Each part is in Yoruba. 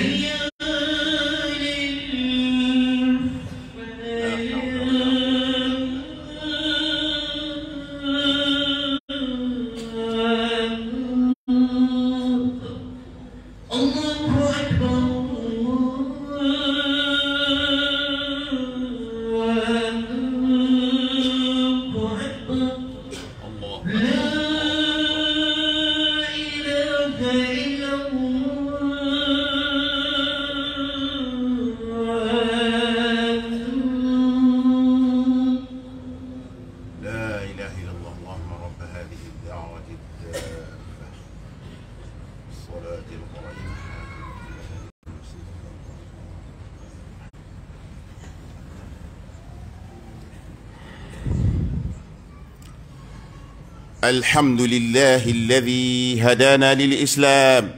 Yeah. الحمد لله الذي هدانا للإسلام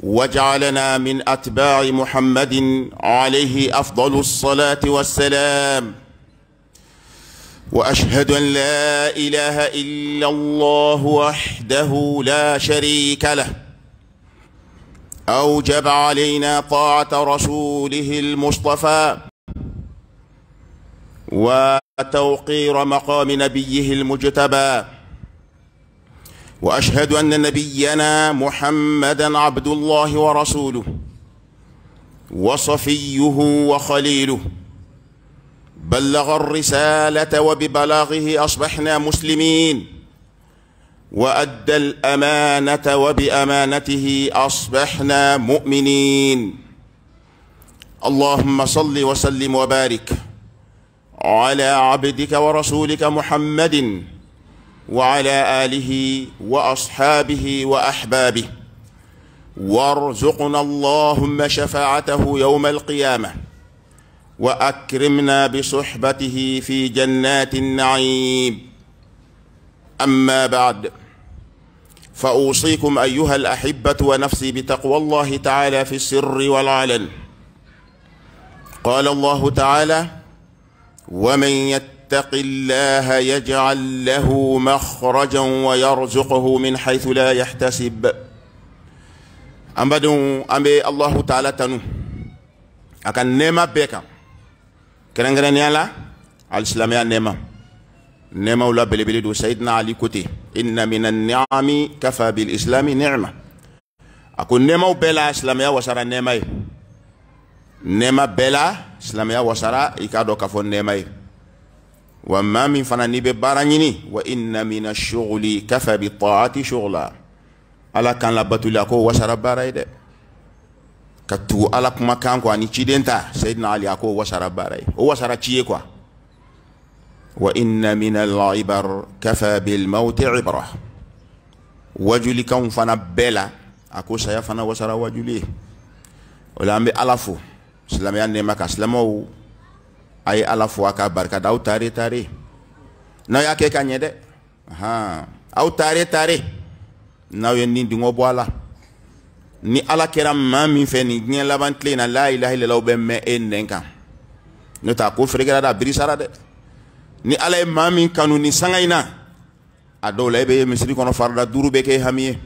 وجعلنا من أتباع محمد عليه أفضل الصلاة والسلام وأشهد أن لا إله إلا الله وحده لا شريك له أوجب علينا طاعة رسوله المصطفى وتوقير مقام نبيه المجتبى وأشهد أن نبينا محمدا عبد الله ورسوله وصفيه وخليله بلغ الرسالة وببلاغه أصبحنا مسلمين وأدى الأمانة وبأمانته أصبحنا مؤمنين اللهم صل وسلم وبارك على عبدك ورسولك محمد وعلى آله وأصحابه وأحبابه وارزقنا اللهم شفاعته يوم القيامة وأكرمنا بصحبته في جنات النعيم أما بعد فأوصيكم أيها الأحبة ونفسي بتقوى الله تعالى في السر والعلن قال الله تعالى ومن يتق الله يجعل له مخرجا ويرزقه من حيث لا يحتسب أمبدو أمي الله تعالى تنو أكن نما بك كرن كرن يالا الإسلام نما نما ولا بلي بلي دو سيدنا علي كوتي إن من النعم كفى بالإسلام نعمة أكون نما بلا إسلام يا وسر النعمة nema bɛɛ la silamɛya wasara i k'a dɔn k'a fɔ wa maa min fana n'i bɛ baara ɲini wa inna mina shuguli kafa bi taati shugula ala kan labatuli a ko wasara baara ye dɛ ka tugu ala kumakan ani ciden ta sayidina ali ko wasara baara o wasara ci ye kuwa wa inna mina al-ibar kafa bil mawti ibra wajulikanw fana bɛɛ la a fana wasara wajuli ye o la silamɛya nɛma ka silamɛw a ye ala fo a ka barika da aw tare tare n'aw y'a kɛ ka ɲɛ dɛ han aw tare tare n'aw ye ni dingɔ bɔ a la ni ala kɛra maa min fɛ nin diɲɛ laban tile na la ilaha illallah bɛ mɛn e nɛn kan n'o tɛ a ko feerekɛla da a biri sara dɛ ni ala ye maa min kanu ni sanga in na a dɔw la e bɛ misiri kɔnɔ farida duuru bɛ kɛ hami ye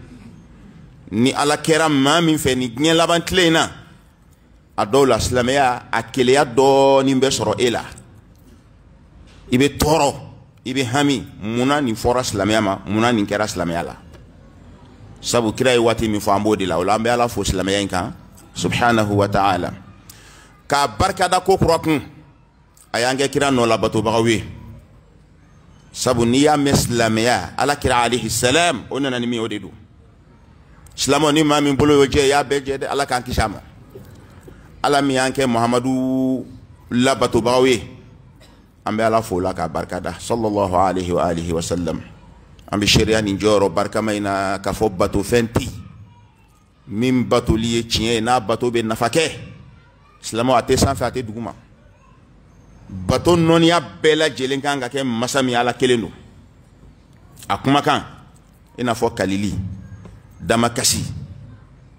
ni ala kɛra maa min fɛ nin diɲɛ laban tile in na a dɔw la silamɛya a keleya dɔɔnin bɛ sɔrɔ e la i bɛ tɔɔrɔ i bɛ hami munna nin fɔra silamɛya ma munna nin kɛra silamɛya la sabu kira ye waati min fɔ an b'o de la o la an bɛ ala fo silamɛya in kan subhanahu wa ta'ala k'a barikada ko kura kun a y'an kɛ kira nɔ ye sabu n'i y'a mɛn silamɛya ala kira alihi salam o nana ni min o de don silamɛw ni maa min bolo y'o jɛ i y'a bɛɛ jɛ dɛ ala k'an kisi a ma ala min y'an kɛ muhamadu labatobagaw ye an bɛ ala fo la k'a barikada sallallahu alaihi wa alihi wa sallam an bɛ seereya nin jɔyɔrɔ barikama in na k'a fɔ batofɛn ti min batoli ye tiɲɛ ye n'a bato bɛ nafa kɛ silamɛw a tɛ sanfɛ a tɛ duguma bato nɔniya bɛɛ lajɛlen kan ka kɛ masa min ala kelen don a kumakan i n'a fɔ kalili damakasi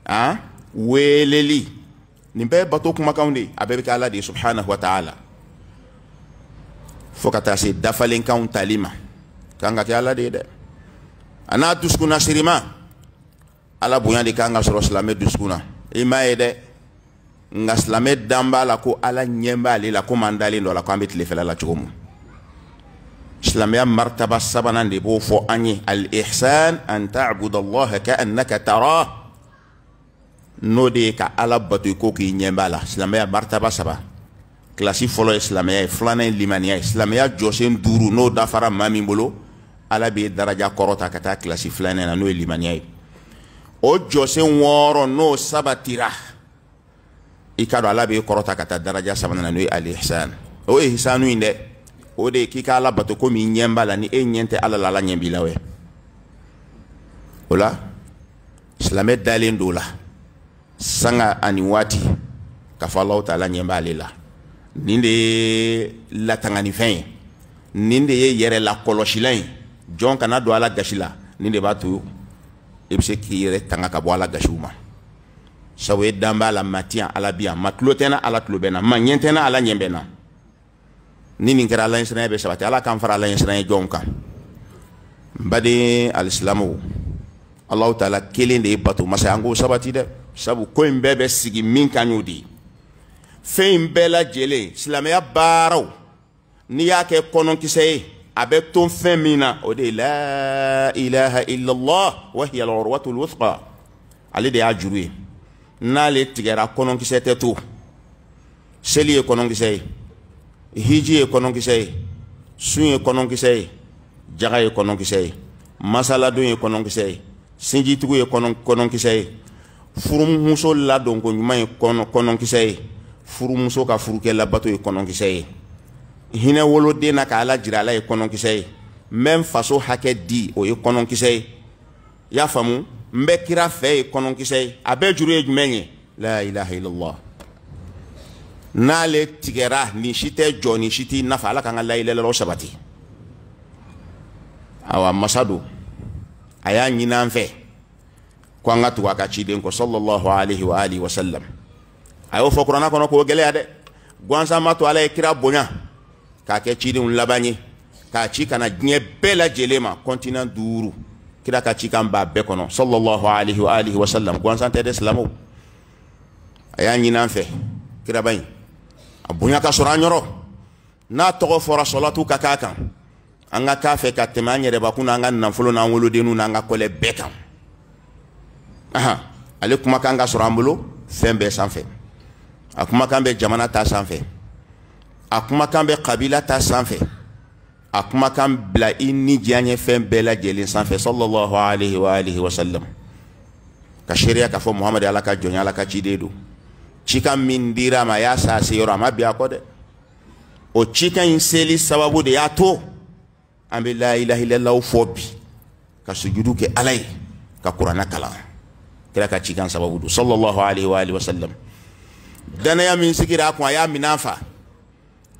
a weleli nimbe bɛɛ bato kumakanw de a bɛɛ ala de subhanahu wa ta'ala fo ka se dafalen kaun talima kanga ka kɛ ala de ana tuskuna sirima ala buya de kanga ka sɔrɔ silamɛ dusukunna i m'a ye damba la ko ala nyemba b'ale la komi an dalen la ko an bɛ fela la cogo min martaba sabana de b'o fo anyi al ihsan an ta'budu allaha ka annaka tarah n'o de ye ka ala bato i ko k'i ɲɛ b'a la silamɛya maritaba saba kilasi fɔlɔ ye silamɛya ye filanan ye limaniya ye silamɛya jɔsen duuru n'o dafara maa min bolo ala b'e daraja kɔrɔta ka taa kilasi filanan na n'o ye limaniya ye o jɔsen wɔɔrɔ n'o sabatira i ka dɔn ala b'e kɔrɔta ka taa daraja sabanan na n'o ye alihisan o ye hisanu in dɛ o de ye k'i ka ala bato komi i ɲɛ b'a la ni e ɲɛ tɛ ala la ala ɲɛ b'i la o la silamɛ dalen don o la. sanga ani waati k'a fɔ alahu taala ɲɛ b'ale la nin de ye latanganifɛn ye nin de ye yɛrɛ lakɔlɔsilan ye jɔn kana don ala gasi la nin de b'a to i e bɛ se k'i yɛrɛ tanga ka bɔ ala gasiw ma sabu e dan b'a la ma ti yan ala bi yan ma tulo tɛ n na ala tulo bɛ n na ma ɲɛ tɛ n na ala ɲɛ bɛ n na ni nin kɛra ala ɲɛsiranya bɛ sabati ala k'an fara ala ɲɛsiranya jɔnw kan n baden alisilamuw alahu taala kelen de ye bato masa ye an k'o sabati dɛ. sabu ko in bɛɛ sigi min kan y'o de ye fɛn in bɛɛ n'i y'a kɛ kɔnɔkisɛ ye a bɛ ton fɛn o de la ilaha illallah wahiya lɔrɔwatul wusqa ali de ajuri na le tigera tigɛra kɔnɔkisɛ tɛ seli ye kɔnɔkisɛ ye hiji ye kɔnɔkisɛ ye sun ye kɔnɔkisɛ ye jaga ye kɔnɔkisɛ ye masaladon ye kɔnɔkisɛ ye sinjitugu ye kɔnɔkisɛ ye furumuso ladonko ɲuman ye kɔnɔkisɛ ye furumuso ka furukɛ labato ye kɔnɔkisɛ ye hinɛ woloden na k'a lajira ala ye kɔnɔkisɛ ye n bɛ n faso hakɛ di o ye kɔnɔkisɛ ye i y'a faamu n bɛ kira fɛ ye kɔnɔkisɛ ye a bɛɛ juru ye jumɛn ye la ilaha illallah n'ale tigɛra nin si tɛ jɔ nin si t'i nafa ala k'an ka layilayilaw sabati awa masa don a y'a ɲini fɛ ko an ka tugu a ka ciden kɔ sallallahu alaihi wa alihi wa sallam a y'o fɔ kuranna kɔnɔ k'o gɛlɛya dɛ gansan ma to ala ye kira bonya k'a kɛ cidenw laban ye k'a ci kana diɲɛ bɛɛ lajɛlen ma kɔntinan duuru kira ka cikan b'a bɛɛ kɔnɔ sallallahu alaihi wa alihi wa sallam gansan tɛ dɛ silamɛw a y'a ɲini an fɛ kiraba in a bonya ka sɔrɔ an yɔrɔ n'a tɔgɔ fɔra sɔlɔtu ka k'a kan an ka k'a fɛ ka tɛmɛ an yɛrɛbakun n'an ka nafolo n'an wolodenninw n'an ka kɔlɛ bɛɛ kan ale kumakan ka sɔrɔ an bolo fɛn bɛɛ sanfɛ a kumakan bɛ jamana ta sanfɛ a kumakan bɛ kabila ta sanfɛ a kumakan bila i ni diya ɲɛ fɛn bɛɛ lajɛlen sanfɛ sallallahu alaihi wa alihi wa sallam ka seereya k'a fɔ muhamadu ala ka jɔnya ala ka ciden don cikan min dira a ma a y'a sa a se yɔrɔ a ma bin a kɔ dɛ o cikan in seli sababu de y'a to an bɛ layilahilalahu fɔ bi ka sujudu kɛ ala ye ka kuranɛ kalan kira ka cikan sababu do sallallahu alaihi wa alihi wasallam danaya min sigira kun a y'a min'a fa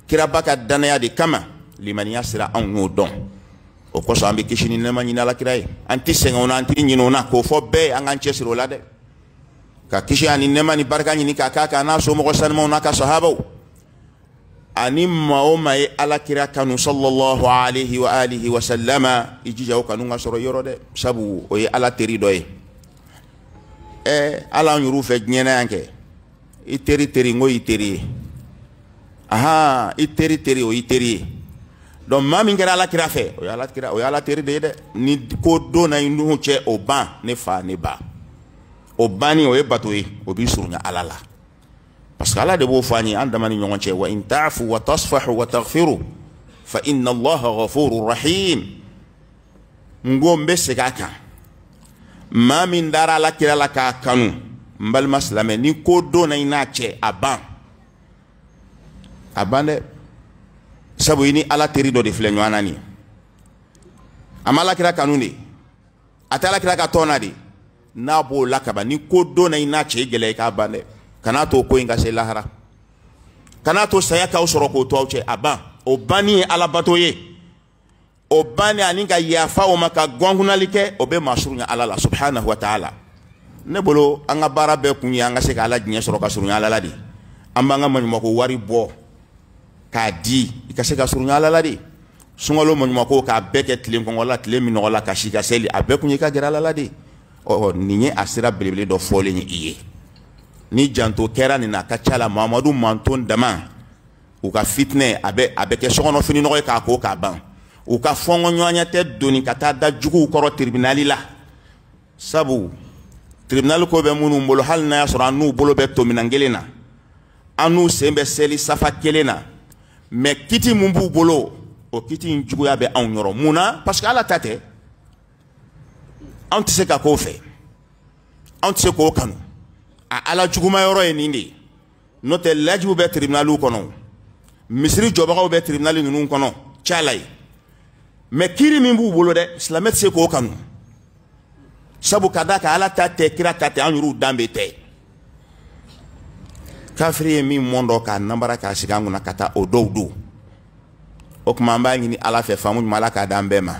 kira ba ka danaya de kama limaniya sira anw y'o dɔn o kosɔn an bɛ kisi ni nɛma ɲini alakira ye an tɛ sɛgɛn o na an tɛ ɲinɛ o na k'o fɔ bɛɛ an k'an cɛ siri o la dɛ ka kisi ani nɛma ni barika ɲini k'a k'a kan n'a somɔgɔ sanumaw n'a ka sahabaw ani maa o maa ye alakira kanu sallallahu alaihi wa alihi wa sallama i jija o kanu ka sɔrɔ yɔrɔ dɛ sabu o ye ala teri dɔ ye ɛ hali an yɛrɛw fɛ diɲɛnaya kɛ i teri teri n ko y'i teri ye ahan i teri teri o y'i teri ye donc maa min kɛra ala kira fɛ o ye ala kira o ye ala teri de ye dɛ ni ko don na i n'u cɛ o ban ne fa ne ba o banni o ye bato ye o b'i surunya ala la parce que ala de b'o fɔ an ye an dama ni ɲɔgɔn cɛ wa in taafu wa tasfahu wa tagfiru fa inna allaha ghafurur rahim n ko n bɛ segin a kan maa min dara ala kira la k'a kanu n balima silamɛ ni ko donna i n'a cɛ a ban a ban dɛ sabu i ni ala teri dɔ de filɛ ɲɔgɔn na nin a ma ala kira kanu de a tɛ ala ka tɔn na de n'a b'o la kaban ni ko donna i n'a cɛ gɛlɛya i k'a ban dɛ kan'a to ko in ka se lahara kan'a to saya k'aw sɔrɔ k'o to aw cɛ a ban o banni ye alabato ye. o banni ani ka yafa o ma ka gɔnkunali kɛ o bɛ maa surunya ala la subhanahu wa ne bolo an ka baara bɛɛ kun ye an ka se ka ala diɲɛ sɔrɔ ka surunya ala la de an b'an ka maɲumako wari bɔ k'a di i ka se ka surunya ala la de sunkalo maɲumako k'a bɛɛ kɛ tile kɔngɔ tile minɔgɔ la ka si ka seli a bɛɛ kun ye ka gɛrɛ ala la de ɔ nin ye a sira belebele dɔ fɔlen ye i ye ni janto kɛra nin na a ka ca la mamadu manton dama u ka fitinɛ a bɛ kɛ sokɔnɔfini nɔgɔ ye k'a ko k'a ban u ka fɔnkɔɲɔgɔnya tɛ doni ka taa da juguw kɔrɔ tiribinali la sabu tiribinali ko bɛ minnu bolo hali n'a y'a sɔrɔ an n'u bolo bɛ to kelen na an n'u sen bɛ seli safa kelen na mɛ kiti min b'u bolo o kiti in juguya bɛ anw yɔrɔ mun na parce que ala ta tɛ anw tɛ se ka k'o fɛ anw tɛ se k'o kanu a ala jugumayɔrɔ ye nin de ye n'o tɛ lajiw bɛ tiribinaliw kɔnɔ misiri jɔbagaw bɛ tiribinali ninnu kɔnɔ caya la mɛ kiiri min b'u bolo dɛ silamɛ tɛ se k'o kanu sabu ka da kan ala ta tɛ kira ta tɛ an yɛrɛw danbe tɛ kafiri ye min mɔndɔ k'a namara k'a sigi an kunna ka taa o dɔw don o tuma an b'a ɲini ala fɛ faamu ɲuman ala k'a di bɛɛ ma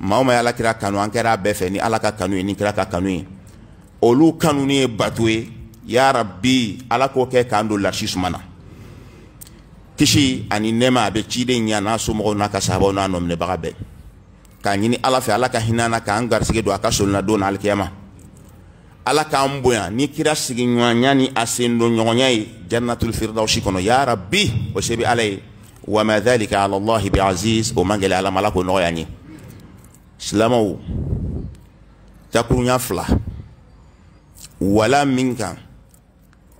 maa o maa ye ala kira kanu an kɛra a bɛɛ fɛ ni ala ka kanu ye ni kira ka kanu ye olu kanu ye bato ye yaarabi ala k'o kɛ k'an don larisi suma na kisi ani nɛma a bɛ ciden ɲa n'a somɔgɔw n'a ka sahabaw n'a nɔminɛbaga bɛɛ k'a ɲini ala fɛ ala ka hinɛ na k'an garisɛgɛ don a ka solina don na alikiyama ala k'an bonya ni kira sigiɲɔgɔnya ni a sen don ɲɔgɔnya ye jannatul firdausi kɔnɔ ya rabbi o se bɛ ala ye wa ma dhalika ala allahi bi aziz o man gɛlɛ ala ma ala k'o nɔgɔya an ye silamaw takurunya fila wala min kan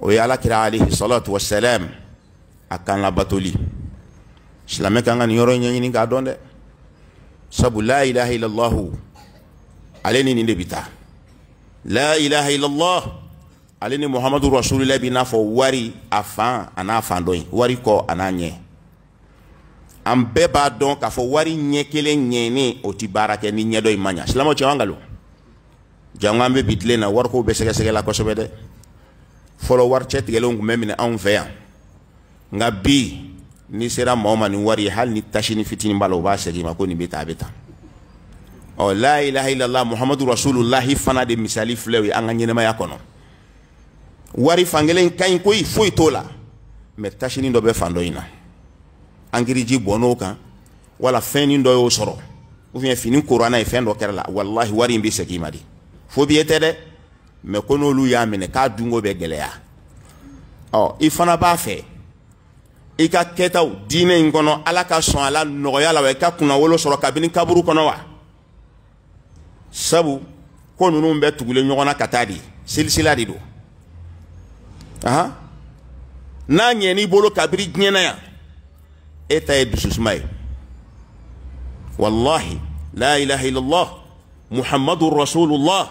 o ye ala kira alayhi salatu wasalam akan la labatoli Selama kan ka yoro nyanyi ni k'a de sabu la ilaha illallah ale ni nin la ilaha illallah ale ni muhamadu bi nafo wari afan ana afan doy wari ko ana nye am an b'a k'a fo wari ɲɛ kelen ɲɛni o ti barake ni nye doy manya ma ɲa wangalo cɛ an sege la ko sobe de follow war chat gelong nka bi n'i sera maa o ni wari ye hali ni tasi fitini fitinin b'a la o b'a segin ma ko nin bɛ tan a bɛ tan ɔ oh, la ilaha illallah muhamadu rasulillahi fana de misali filɛ o ye an ka ɲɛnɛmaya kɔnɔ e wari fankelen ka ɲi koyi foyi t'o la mɛ tasini dɔ bɛ fan dɔ in na angiriji bɔnn'o kan wala fɛnnin dɔ y'o sɔrɔ ubiyɛn fini kora n'a ye fɛn dɔ kɛra la walahi wari in bɛ segin i ma de fo bi e tɛ dɛ mɛ ko n'olu y'a minɛ k'a dunko oh, bɛ gɛlɛya ɔ i fana b'a fɛ. i ka kɛtaw diinɛ in kɔnɔ ala ka sɔn a la nɔgɔya la wa i ka kunnawolo sɔrɔ kabini kaburu kɔnɔ wa sabu ko ninnu bɛ tugulen ɲɔgɔn na ka taa de silisila de don ahan n'a ɲɛn'i bolo kabiri diɲɛ na yan e ta ye dususuma ye walahi la ilaha illallah muhammadu rasulillah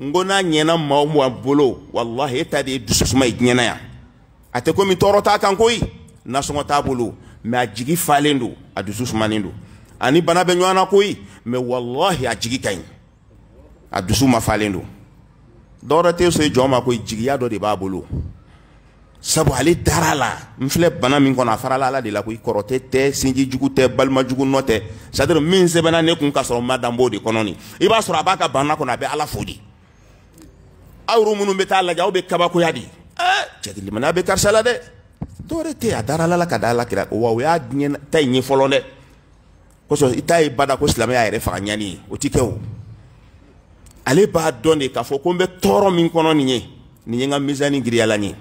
n ko n'a ɲɛna maa o maa bolo walahi e ta de ye dususuma ye diɲɛ na yan a tɛ komi tɔɔrɔ t'a kan koyi nasɔngɔ t'a bolo mɛ a jigi falen don a dusu sumanen don ani bana bɛ ɲɔgɔn na koyi mɛ walahi a jigi ka ɲi a dusu ma falen don dɔwɛrɛ tɛ so jɔn ma koyi jigiya dɔ de b'a bolo sabu ale dara la n filɛ bana min kɔnɔ a farala ala de la koyi kɔrɔtɛ tɛ sinjijugu tɛ balimajugu nɔ tɛ c'est à dire min sɛbɛnna ne kun ka sɔrɔ n ma dan de kɔnɔ nin i b'a sɔrɔ a b'a ka bana kɔnɔ a bɛ ala fo eh, de aw yɛrɛ minnu bɛ taa lajɛ aw bɛ kabakoya de ɛɛ cɛkilimaniya bɛ karisa la dɛ dɔwɛrɛ tɛ a dara ala la ka da ala kira wa o y'a diɲɛ ta in ye fɔlɔ dɛ kosɔn i ta ye bada ko silamɛya yɛrɛ faga ɲani ye o ti kɛ o ale b'a dɔn de k'a fɔ ko n bɛ tɔɔrɔ min kɔnɔ nin ye nin ye n ka mizani giriyala nin ye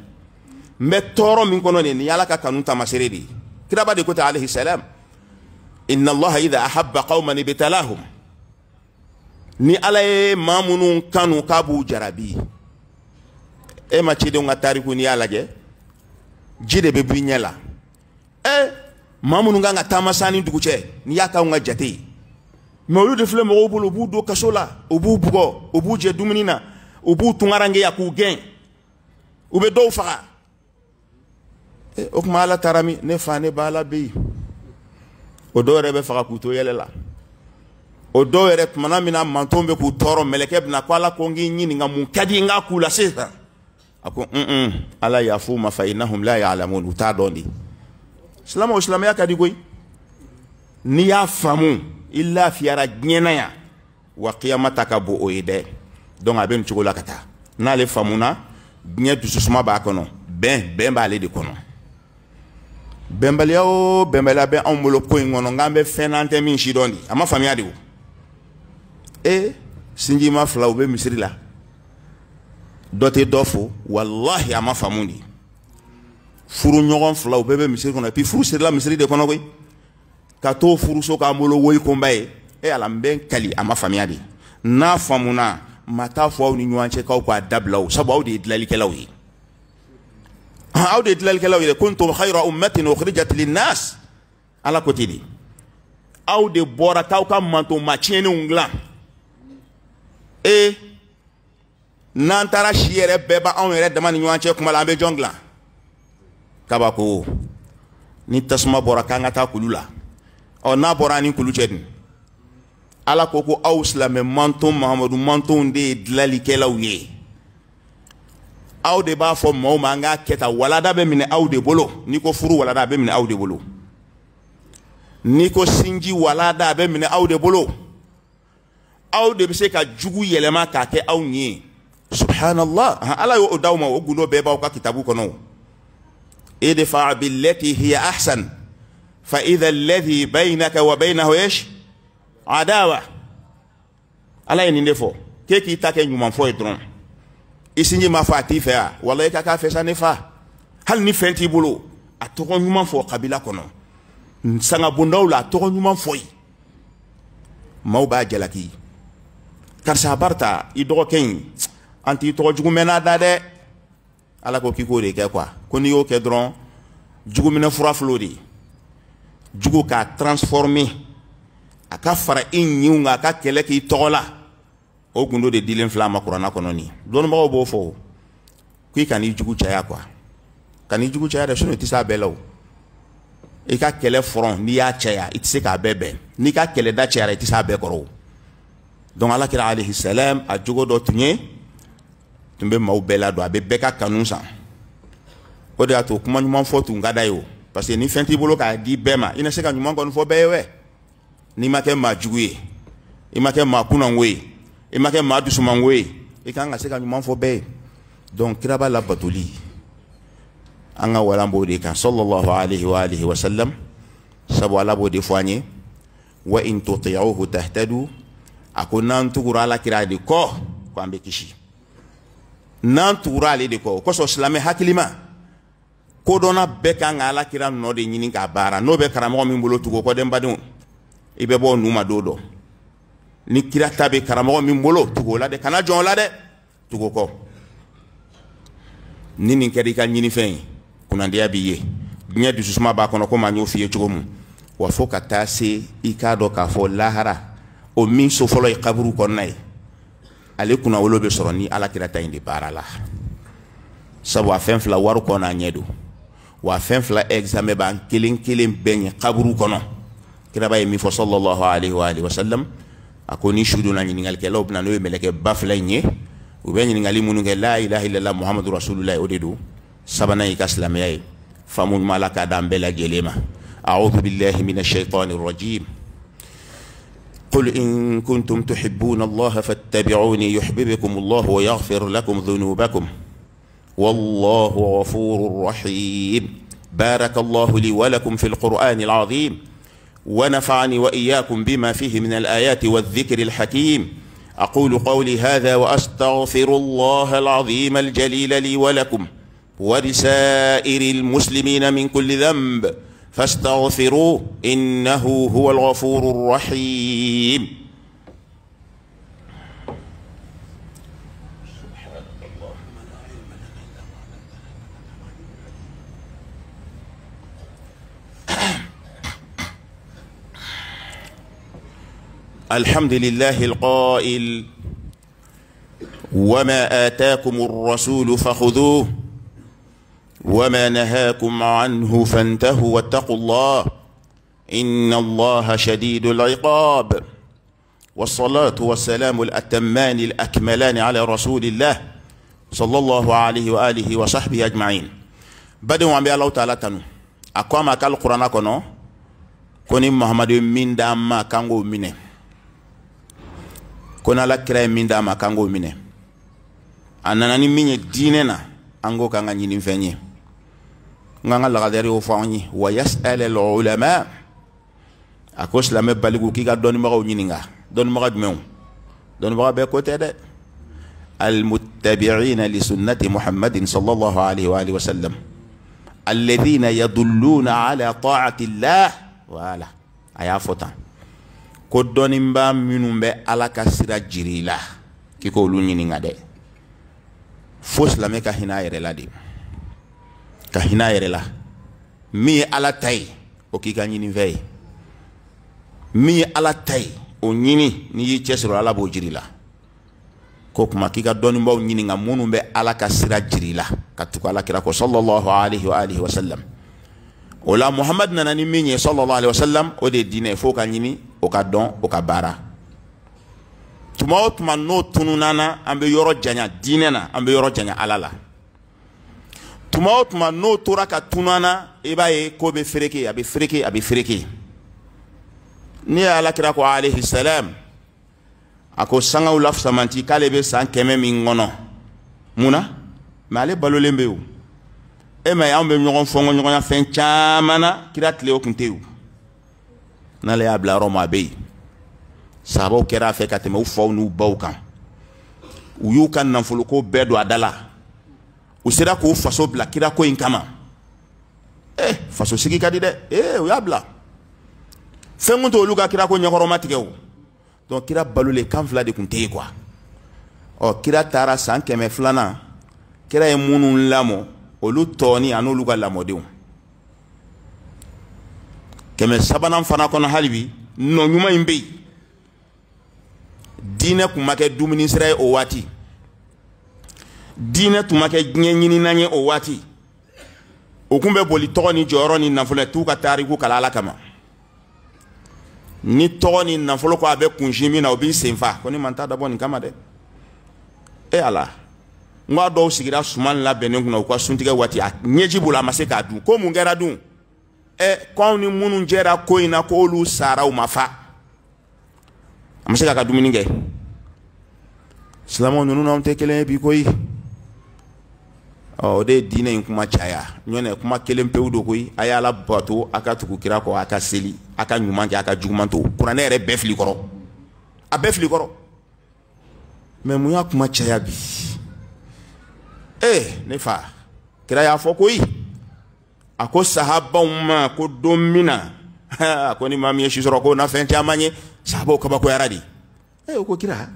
n bɛ tɔɔrɔ min kɔnɔ nin ye nin y'ala ka kanu taamasere de ye kiraba de ko ta alehi salam inna allaha idha ahabba qauman ibtalahum ni ala ye maa minnu kanu k'a b'u jarabi e ma cidenw ka tariku n'i y'a lajɛ ji de bɛ bɔ i ɲɛ la ee maa minnu kan ka taama san ni dugu cɛ n'i y'a k'anw ka jate ye mɛ olu de filɛ mɔgɔw bolo u b'u don kaso la u b'u bugɔ u b'u jɛ dumuni na u b'u tunkarankeya k'u gɛn u bɛ dɔw faga e o tuma ala taara min ne fa ne ba ala bɛ yen o dɔw yɛrɛ bɛ faga k'u to yɛlɛ la o dɔw yɛrɛ tumana min na mantonw bɛ k'u tɔɔrɔ mɛlɛkɛ bɛ na ko ala ko n k'i ɲininka mun ka di n k'a k'u la sisan. a ko un ala y'a f'u ma fa innahum la ya'lamun u t'a dɔn de silamɛw silamɛya ka di koyi n'i y'a faamu i lafiyara diɲɛ na yan wa kiyama ta ka bon o ye dɛ donc a bɛ nin cogo la ka taa n'ale faamuna diɲɛ dususuma b'a kɔnɔ bɛn bɛn b'ale de kɔnɔ bɛnbaliya o bɛnbaliya bɛ anw bolo ko in kɔnɔ nk'an bɛ fɛn n'an tɛ min si dɔn de a ma faamuya de o ee sinji ma fila u bɛ misiri la dɔ tɛ dɔ fo walahi a ma faamu de furu ɲɔgɔn fila u bɛɛ bɛ misiri kɔnɔ et furu sirila misiri de kɔnɔ koyi ka t'o furuso k'an bolo woyi kunba ye e ala n bɛ n kali a ma faamuya de n'a faamuna ma taa fɔ aw ni ɲɔgɔn cɛ k'aw k'a dabila o sabu aw de ye dilanlikɛlaw ye aw de ye dilanlikɛlaw ye dɛ kuntum khayra ummatin ukhrijat linnas ala ko ten de aw de bɔra k'aw ka mantomatiɲɛninw dilan ee n'an taara si yɛrɛ bɛɛ ba anw yɛrɛ dama ni ɲɔgɔn cɛ kuma la an bɛ jɔn dilan kabako ni tasuma bɔra k'an ka taa kulu la ɔ n'a bɔra an ni kulu cɛ dun ala ko ko aw silamɛ manton mahamadu mantonw de ye dilanlikɛlaw ye aw de b'a fɔ maaw ma an k'a kɛ tan walada bɛ minɛ aw de bolo n'i ko furu walada a bɛ minɛ aw de bolo n'i ko sinji walada a bɛ minɛ aw de bolo aw de bɛ se ka jugu yɛlɛma k'a kɛ aw ɲɛ ye. subhanallah ala y'o d'aw ma o gundo bɛɛ b'aw ka kitabu kɔnɔ idfa billati hiya ahsan fa idha alladhi baynaka wa baynahu ish adawa ala ye nin de fɔ k'e k'i ta kɛ ɲuman fɔ ye dɔrɔn i sinji ma fɔ a t'i fɛ wa wala i ka k'a fɛ sa ne fa hali ni fɛn t'i bolo a tɔgɔ ɲuman fɔ kabila kɔnɔ sangabondaw la a tɔgɔ ɲuman fɔ ye maaw b'a jalaki karisa barita i dɔgɔkɛ in an t'i tɔgɔ jugu mɛnna da dɛ ala ko k'i k'o de kɛ kuwa ko n'i y'o kɛ dɔrɔn juguminɛ fura filɛ o de ye jugu k'a transformer a ka fara i ɲinw kan a ka kɛlɛ k'i tɔgɔ la o gundo de dilen filɛ a ma kuranna kɔnɔ nin dɔnnibagaw b'o fɔ o k'i ka n'i jugu caya kuwa kani n'i jugu caya dɛ sinɔn i tɛ se a bɛɛ la o i ka kɛlɛ fɔrɔn n'i y'a caya i tɛ se k'a bɛɛ bɛn n'i ka kɛlɛda cayara i tɛ se a bɛɛ kɔrɔ o donc alakira alihi salam a jogo dɔ tun ye tun bɛ maaw bɛɛ ladon a bɛ bɛɛ ka kanu san o de y'a to kuma ɲuman fɔ tun ka d'a ye o parce ni fɛn t'i bolo k'a di bɛɛ ma i na se ka ɲuman kɔni fɔ bɛɛ ye wɛ n'i ma kɛ maa jugu ye i ma kɛ maa kunnanko ye i ma kɛ maa dusumanko ye i kan ka se ka ɲuman fɔ bɛɛ ye donc kira labatoli an ka walan b'o de kan sallallahu alayhi wa alihi wa sallam sabu ala b'o de fɔ an ye wa in tuti'uhu tahtadu a ko n'an tugura ala kira de kɔ ko an bɛ kisi n'an tugura ale de kɔ o kosɔn silamɛ hakilima kodɔnna bɛɛ kan ka alakira nɔ de ɲini k'a baara n'o bɛ karamɔgɔ min bolo tugu o kɔ denbadenw i bɛ bɔ o nu ma don dɔ ni kira ta bɛ karamɔgɔ min bolo tugu o la dɛ kana jɔn o la dɛ tugu o kɔ ni nin kɛra i ka ɲinifɛn ye kunnadiya b'i ye diɲɛ dususuma b'a kɔnɔ komi an y'o f'i ye cogo min wa fo ka taa se i k'a dɔn k'a fɔ lahara o min so fɔlɔ ye kaburu kɔnɔna ye ale kunnawolo bɛ sɔrɔ ni alakira ta in de baara la sabu a fɛn fila wari kɔnɔ a ɲɛ don wa a fɛn fila ɛgizamɛ b'an kelen kelen bɛɛ ɲɛ kaburu kɔnɔ kiraba ye min fɔ sɔlɔlɔhu alayhi wa alihi wa sallam a ko ni su donna ɲininkalikɛlaw bɛ na n'o ye mɛlɛkɛ ba fila in ye u bɛ ɲininkali minnu kɛ la ilaha illallah muhammadu rasulillah o de don sabanan y'i ka silamɛya ye faamu ɲuman ala k'a d'an bɛɛ lajɛlen ma a'udhu billahi minash shaitani rajim. قل إن كنتم تحبون الله فاتبعوني يحببكم الله ويغفر لكم ذنوبكم والله غفور رحيم بارك الله لي ولكم في القرآن العظيم ونفعني وإياكم بما فيه من الآيات والذكر الحكيم أقول قولي هذا وأستغفر الله العظيم الجليل لي ولكم ولسائر المسلمين من كل ذنب فاستغفروه إنه هو الغفور الرحيم الحمد لله القائل وما آتاكم الرسول فخذوه وما نهاكم عنه فانتهوا واتقوا الله إن الله شديد العقاب والصلاة والسلام الأتمان الأكملان على رسول الله صلى الله عليه وآله وصحبه أجمعين بدو عم الله تعالى تنو أقوام أكال القرآن كنو كوني محمد من داما كانغو منه كون على كرا من داما كانغو منه أنا ناني مني ديننا أنغو كانغا نيني فنيه nganga lagadere o fa wa yas'al al ulama akos la me baligu ki ga don ni nga don maga mew don maga be ko de al muttabi'in li sunnati muhammadin sallallahu alaihi wa alihi wa sallam alladhina yadulluna ala ta'ati allah wala aya fota ko dɔnniba minnu bɛ ala ka sira jiri lu ni nga de fos la me ka hinɛ a la di ka hinɛ a yɛrɛ la min ye ala ta ye o k'i ka ɲini fɛn ye min ye ala ta ye o ɲini n'i y'i cɛsiri ala b'o jiri la ko kuma k'i ka dɔnnibaw ɲininka minnu bɛ ala ka sira jiri la ka tugu ala kira ko sɔlɔlɔhu alihi wa alihi wa sallam o la muhamadu nana ni min ye sɔlɔlɔhu alihi wa sallam o de ye diinɛ ye f'o ka ɲini o ka dɔn o ka baara tuma o tuma n'o tununna an na an bɛ yɔrɔ janya diinɛ na an bɛ yɔrɔ janya ala la. tuma o tuma n'o tora ka tunu na i e b'a ye ko bɛ fereke a bɛ fereke a bɛ fereke ne ye alakira ko alayhi salam a ko sangaw la samanti k'ale bɛ san kɛmɛ min kɔnɔ mun na mɛ ale balolen bɛ yen e ma ye anw bɛ ɲɔgɔn fɔnkɔ ɲɔgɔnya fɛn caman na kira tile o tun tɛ yen n'ale y'a bila yɔrɔ min a bɛ yen sahabaw kɛra a fɛ ka tɛmɛ u faw n'u baw kan u y'u ka nafoloko bɛɛ don a da la. u sera k'u faso bila kirako in kama eh faso sigi ka di dɛ eh u y'a bila fɛn kun t'olu ka kirako ɲɛkɔrɔma o donc kira balolen kan fila de tun tɛ yen quoi ɔ kira taara san kɛmɛ filanan kira ye minnu lamɔ olu tɔɔni ani olu ka lamɔdenw kɛmɛ sabanan fana kɔnɔ hali bi nɔ ɲuman in bɛ yen diinɛ tun ma kɛ dumuni sira ye o waati diinɛ tun ma kɛ diɲɛ ɲininan ye o waati o kun bɛ boli tɔgɔ ni jɔyɔrɔ ni nafolo t'u ka taariku kala ala kama ni tɔgɔ ni nafolo ko a bɛ kunsi min na o b'i sen fa ko ne ma n ta dabɔ nin kama dɛ e ala n k'a dɔw sigira suman labɛnnen kunna u ka suntigɛ waati a ɲɛji bolo a ma se k'a dun ko mun kɛra dun ɛ k'anw ni minnu jɛra ko in na k'olu sara u ma fa a ma se k'a ka dumuni kɛ silamɛw ninnu n'anw tɛ kelen ye bi koyi ɔ o de ye diinɛ in kuma caya ɲɔnɛ kuma kelen pewu do koyi a y'ala bato a ka tugu kira kɔ a ka seli a ka ɲuman kɛ a ka juguman to kuranɛ yɛrɛ bɛɛ fili kɔrɔ a bɛɛ fili kɔrɔ mɛ mun y'a kuma caya bi ee ne fa kira y'a fɔ koyi a ko sahabaw ma ko don min na a ko ni maa min ye si sɔrɔ ko na fɛn caman ye sahabaw kabakoyara de ee o ko kira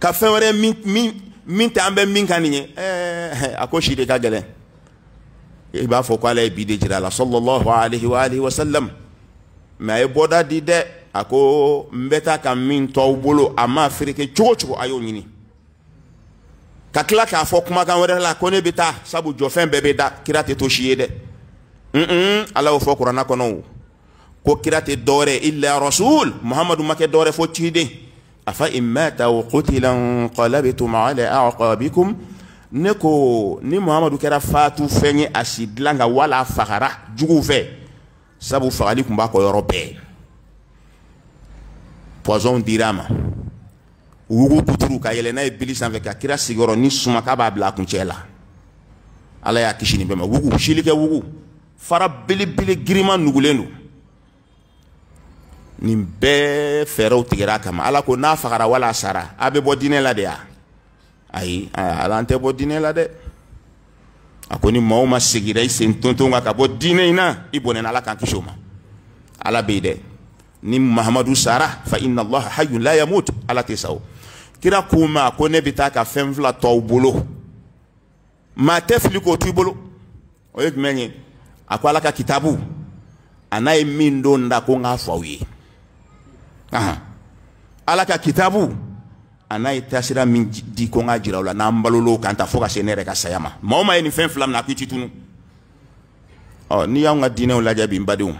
ka fɛn wɛrɛ min min min tɛ an bɛ min kan nin ye ɛɛ a ko si de ka gɛlɛn i b'a fɔ ko ala ye bi de jira a la sɔlɔlɔhu alihi wa alihi wa salam mɛ a ye bɔda di dɛ a ko n bɛ taa ka min tɔw bolo a ma feereke cogo cogo a y'o ɲini ka tila k'a fɔ kumakan wɛrɛ la ko ne bɛ taa sabu jɔfɛn bɛɛ bɛ da kira tɛ to si ye dɛ un ala y'o fɔ kuranna kɔnɔ o ko kira tɛ dɔwɛrɛ illa rasul muhamadu ma kɛ dɔwɛrɛ fo ciden. أفإن مات أو قتل انقلبتم على أعقابكم ne ko ni muhamadu kɛra faatu fɛn ye a si dilan kan wala a fagara juguw fɛ sabu fagali tun b'a kɔ yɔrɔ bɛɛ pɔzɔnw dira ma wugu kuturu ka yɛlɛ n'a ye bili sanfɛ ka kira sigiyɔrɔ ni suma k'a b'a bila a kuncɛ la ala y'a kisi nin bɛɛ ma wugu silikɛ wugu fara belebele giriman nugulen don nin bɛɛ fɛɛrɛw tigɛra kama ala ko n'a fagara wala sara a bɛ bɔ diinɛ la de ya ayi ala an tɛ bɔ diinɛ la dɛ a ko ni maa ma segira i sen tonton kan ka bɔ diinɛ in na i bɔnɛna ala k'an kisi o ma ala bɛ yen dɛ ni mahamadu sara fa inna allah hayyun la yamut ala tɛ sa kira ko ma ko ne bɛ taa ka fɛn fila tɔw bolo ma tɛ fili k'o tu i bolo o ye jumɛn ye a ko ala ka kitabu a n'a ye min don da ko n k'a fɔ aw ye. ala ka kitabu a n'a ye taasira min di ko n ka jira o la n'an balol'o kan ta fo ka se ne yɛrɛ ka saya ma maa o maa ye nin fɛn fila minɛ a ko i ti tunu ɔ n'i y'anw ka diinɛw lajɛ bi n badenw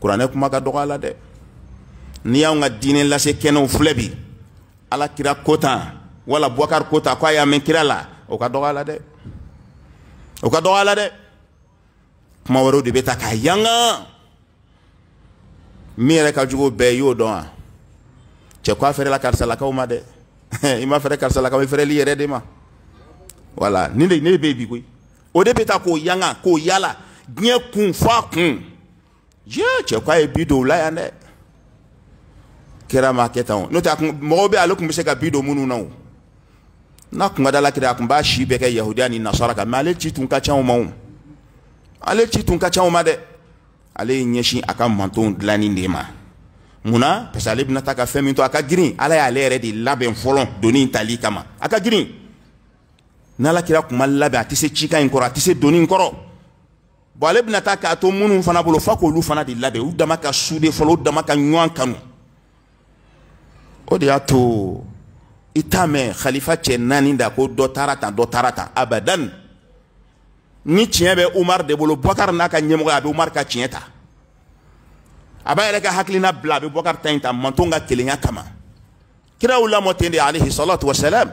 kuranɛ kuma ka dɔgɔ a la dɛ n'i y'anw ka diinɛ lase kɛnɛw filɛ bi ala kira kotan wala bubakari kota ko a y'a mɛn kira la o ka dɔgɔ a la dɛ o ka dɔgɔ a la dɛ kuma wɛrɛw de bɛ ta k'a yanga min yɛrɛ ka jugu bɛɛ y'o dɔn wa cɛ ko a fɛrɛla karisalakaw ma dɛ i ma fɛrɛ karisalakaw i fɛrɛli yɛrɛ de ma wala ni de ne bɛ yen bi koyi o de bɛ taa k'o yanga k'o yala diɲɛ kun f'a kun jɛ cɛ ko a ye bi don o la yan dɛ kɛra ma kɛ tan o n'o tɛ a kun mɔgɔw bɛ ale tun bɛ se ka bi don minnu na o n'a kun ka da la kira a tun b'a si bɛɛ kɛ yahudiya ni nasara kan mɛ ale ci tun ka ca o ma o ale ci tun ka ca o ma dɛ ale ye ɲɛsin a ka mantonw dilanni de ma munna parce que ale bɛna taa ka fɛn min to a ka girin ala y'ale yɛrɛ de labɛn fɔlɔ doni tali kama a ka girin n'ala kira kuma labɛn a tɛ se cika in kɔrɔ a tɛ se doni in kɔrɔ bon ale bɛna taa k'a to minnu fana bolo f'a k'olu fana de labɛn u dama ka sude fɔlɔ u dama ka ɲɔgɔn kanu o de y'a to i t'a mɛn khalifa cɛ naani da ko dɔ taara tan dɔ taara tan abadan. ni tiɲɛ bɛ umar de bolo bɔkari n'a ka ɲɛmɔgɔ a bɛ umar ka tiɲɛ ta a b'a yɛrɛ ka hakilina bila a bɛ bɔkari ta in ta manton ka kelenya kama kiraw lamɔ ten de alihi salatu wasalam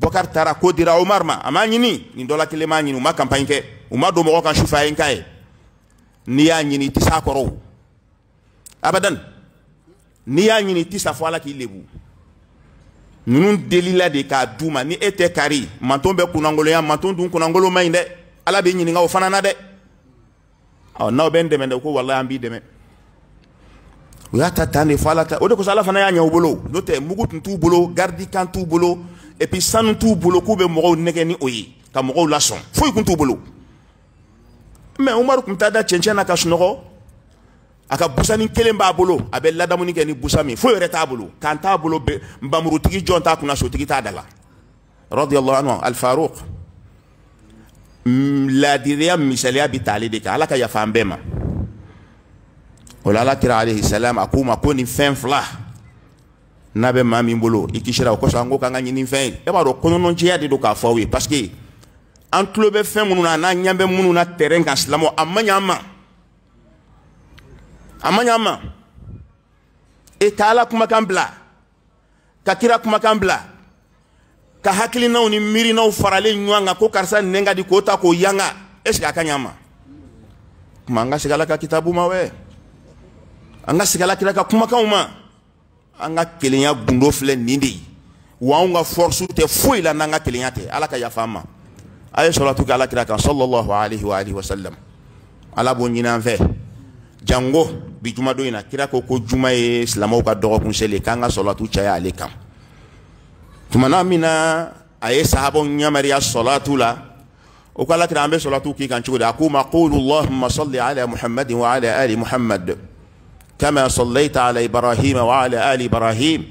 bɔkari taara ko dira umar ma a m'a ɲini nin dɔ la kelen m'a ɲini u ma kampaɲi kɛ u ma don mɔgɔ kan sufɛ a ye n k'a ye n'i y'a ɲini i tɛ s'a kɔrɔ o abadan n'i y'a ɲini i tɛ sa fɔ ala k'i lebu ninnu delila de k'a d'u ma ni e tɛ kari manton bɛ kunnangolonya manton dun kunnangolo man ɲi dɛ ala b'i ɲininka o fana na dɛ ɔ n'aw bɛ n dɛmɛ dɛ ko walayi an b'i dɛmɛ u y'a ta tan de fɔ ala ta o de kosɔn ala fana y'a ɲɛ u bolo n'o tɛ mugu tun t'u bolo garidi kan t'u bolo et puis sanu t'u bolo k'u bɛ mɔgɔw nɛgɛ ni o ye ka mɔgɔw lasɔn foyi tun t'u bolo mais umaru tun t'a da cɛncɛn na ka sunɔgɔ a ka busanin kelen b'a bolo a bɛ ladamuni kɛ ni busa min foyi yɛrɛ t'a bolo kan t'a bolo nbamurutigi jɔn t'a kunna sotigi t'a da la rɔdiyallahu anhu alifaruq Mm, laadiriya misaliya bi taale de kan ala ka yafa an bɛɛ ma o la ala kira alayhi salam a k'u ma ko nin fɛn fila n'a bɛ maa min bolo i kisira o kosɔn an ko k'an ka ɲini fɛn ye e b'a dɔn kɔnɔnɔjɛya de don k'a fɔ aw ye parce an tulo bɛ fɛn minnu na an'an ɲɛ bɛ minnu na tɛrɛn kan silamɛw a ma ɲɛ ma a ma ɲɛ ma e ka kumakan bila ka kira kumakan bila ka hakilinaw ni miirinaw faralen ɲɔgɔn kan ko karisa nɛn ka di k'o ta k'o yanga est ce que a ka ɲa ma kuma an ka segin ala ka kitabu ma wɛ an ka segin ala kira ka kumakanw ma an ka kelenya gundo filɛ nin de ye wa anw ka force tɛ foyi la n'an ka kelenya tɛ ala ka yafa an ma a ye sɔrɔtu kɛ ala kira kan sɔlɔlɔhu alihi wa alihi wa salam ala b'o ɲini an fɛ jango bi juma don in na kira ko ko juma ye silamɛw ka dɔgɔkun seli k'an ka sɔrɔtu caya ale kan. tumana min na a ye sahabaw ɲamariya salatu la o ko alakira an salatu k'i kan cogo di ma qulu allahumma salli ala muhammad wa ala ali muhammad kama sallaita ala ibrahim wa ala ali ibrahim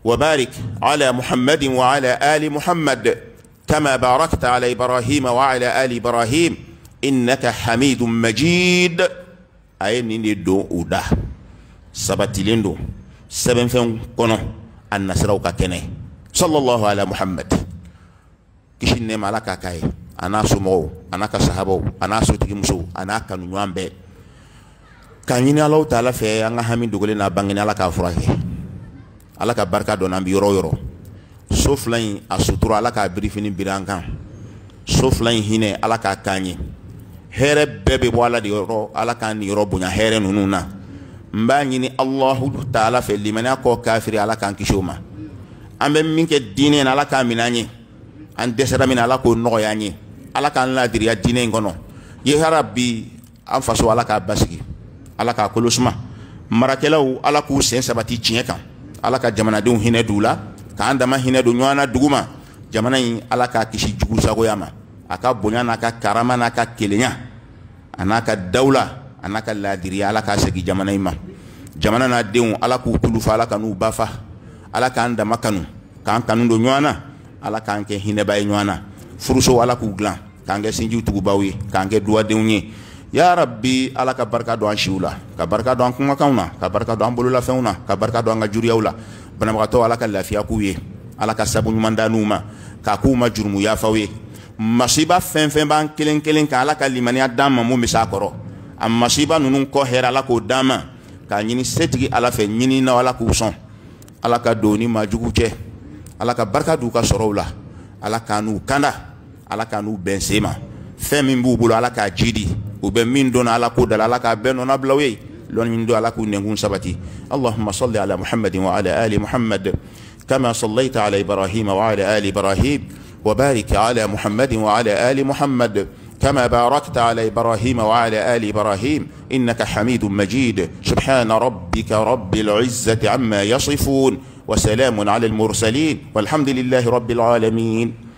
وبارك على محمد وعلى آل محمد كما باركت على إبراهيم وعلى آل إبراهيم إنك حميد مجيد أي نيني دو أودا سبتي لندو سبن فن كونو النسر وكاكنه sallallahu ala muhammad kishi ne malaka kai ana su mo ana ka sahabo ana su tigi a ana ka nuambe kan yin alaw ta ala an ka hami dugule n'a bangin ala k'a furahi ala ka barka do n'an bi yoro yoro sauf lain asutura ala k'a birifini biri sauf lain hine ala k'a k'an here bebe wala di yoro ala ka ni yoro bunya here nununa hɛrɛ taala fe limaniya ko kafiri ala k'an kishuma an bɛ dine kɛ diinɛ na ala k'a minɛ an ye an dɛsɛra ala k'o nɔgɔya an ye ala k'an ladiriya diinɛ in kɔnɔ yehara bi an faso ala k'a basigi ala k'a kolo suma marakɛlaw ala k'u sen sabati tiɲɛ kan ala ka jamanadenw hinɛ d'u la k'an dama hinɛ don ɲɔgɔn na dugu ma jamana in ala k'a kisi jugu sagoya ma a ka bonya n'a ka karama n'a ka kelenya a n'a ka dawula a n'a ala k'a segin jamana in ma jamana n'a denw ala k'u kulufa ala ka n'u bafa ala k'an dama kanu k'an kanu do ɲɔgɔn na ala k'an kɛ hinɛba ye ɲɔgɔn na furuso ala k'u dilan k'an kɛ sinjiw tugubaw ye k'an kɛ duwadenw ye ya rabbi ala ka barika don an siw la ka barika don an kumakanw na ka barika don an bololafɛnw na ka barika don an ka juriyaw la banabagatɔ ala ka lafiya k'u ye ala ka sabu ɲuman da n'u ma k'a k'u ma jurumu yafaw ye masiba fɛn fɛn b'an kelen kelen kan ala ka limaniya d'an ma mun bɛ s'a kɔrɔ a masiba ninnu kɔ hɛrɛ ala k'o d'an ma k'a ɲini setigi ala fɛ ɲini na ala k'u sɔn alaka doni majugu ni maa cɛ barika d'u ka sɔrɔw la n'u kanda alaka n'u bɛn sen ma fɛn min b'u bolo alaka k'a u bɛ min dɔnna alako ko alaka la ala k'a bɛɛ nɔnna bila ye lɔnni min don alaku k'u nɛnkun sabati allahumma salli ala muhammadin wa ala ali muhammad كما صليت على إبراهيم وعلى آل إبراهيم وبارك على محمد وعلى آل محمد كما باركت على إبراهيم وعلى آل إبراهيم إنك حميد مجيد سبحان ربك رب العزة عما يصفون وسلام على المرسلين والحمد لله رب العالمين